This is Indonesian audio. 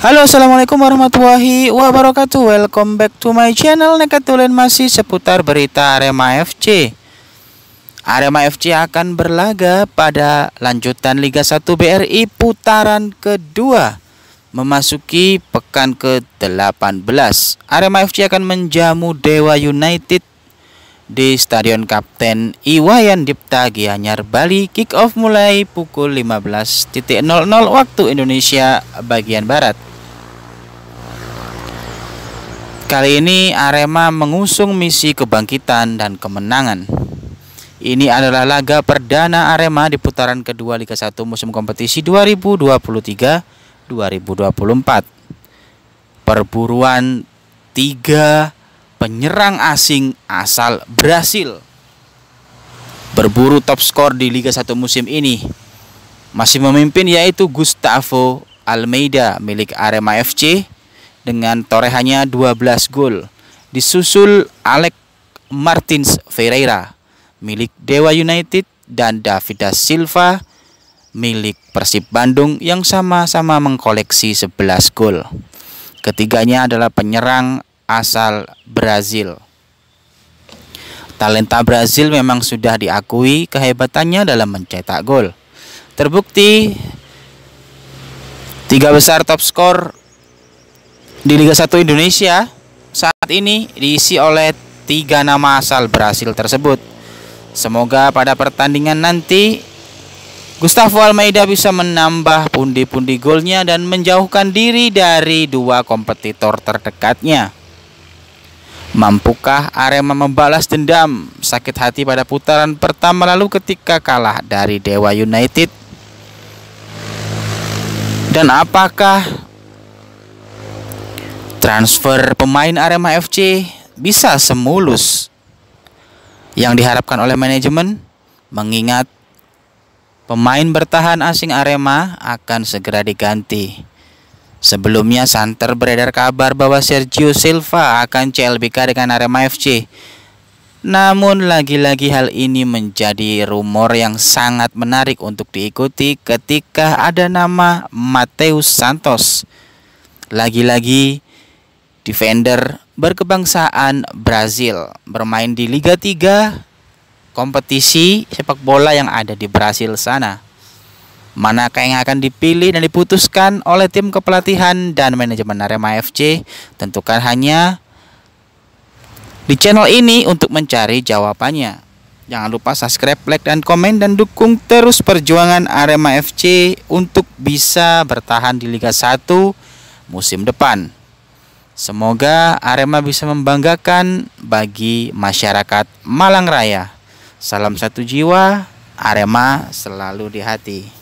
Halo assalamualaikum warahmatullahi wabarakatuh Welcome back to my channel Nekatulen masih seputar berita Arema FC Arema FC akan berlaga pada lanjutan Liga 1 BRI putaran kedua Memasuki pekan ke-18 Arema FC akan menjamu Dewa United di Stadion Kapten Iwayan Dipta Gianyar Bali kick off mulai pukul 15.00 waktu Indonesia bagian Barat Kali ini Arema mengusung misi kebangkitan dan kemenangan. Ini adalah laga perdana Arema di putaran kedua Liga 1 musim kompetisi 2023-2024. Perburuan tiga penyerang asing asal Brasil. Berburu top skor di Liga 1 musim ini. Masih memimpin yaitu Gustavo Almeida milik Arema FC dengan torehannya 12 gol. Disusul Alex Martins Ferreira milik Dewa United dan Davida Silva milik Persib Bandung yang sama-sama mengkoleksi 11 gol. Ketiganya adalah penyerang asal Brazil. Talenta Brazil memang sudah diakui kehebatannya dalam mencetak gol. Terbukti tiga besar top skor di Liga 1 Indonesia saat ini diisi oleh tiga nama asal Brasil tersebut. Semoga pada pertandingan nanti Gustavo Almeida bisa menambah pundi-pundi golnya dan menjauhkan diri dari dua kompetitor terdekatnya. Mampukah Arema membalas dendam sakit hati pada putaran pertama lalu ketika kalah dari Dewa United? Dan apakah Transfer pemain Arema FC bisa semulus yang diharapkan oleh manajemen mengingat pemain bertahan asing Arema akan segera diganti. Sebelumnya santer beredar kabar bahwa Sergio Silva akan CLBK dengan Arema FC. Namun lagi-lagi hal ini menjadi rumor yang sangat menarik untuk diikuti ketika ada nama Mateus Santos. Lagi-lagi defender berkebangsaan Brazil bermain di Liga 3 kompetisi sepak bola yang ada di Brasil sana. Manakah yang akan dipilih dan diputuskan oleh tim kepelatihan dan manajemen Arema FC? Tentukan hanya di channel ini untuk mencari jawabannya. Jangan lupa subscribe, like, dan komen dan dukung terus perjuangan Arema FC untuk bisa bertahan di Liga 1 musim depan. Semoga Arema bisa membanggakan bagi masyarakat Malang Raya. Salam satu jiwa, Arema selalu di hati.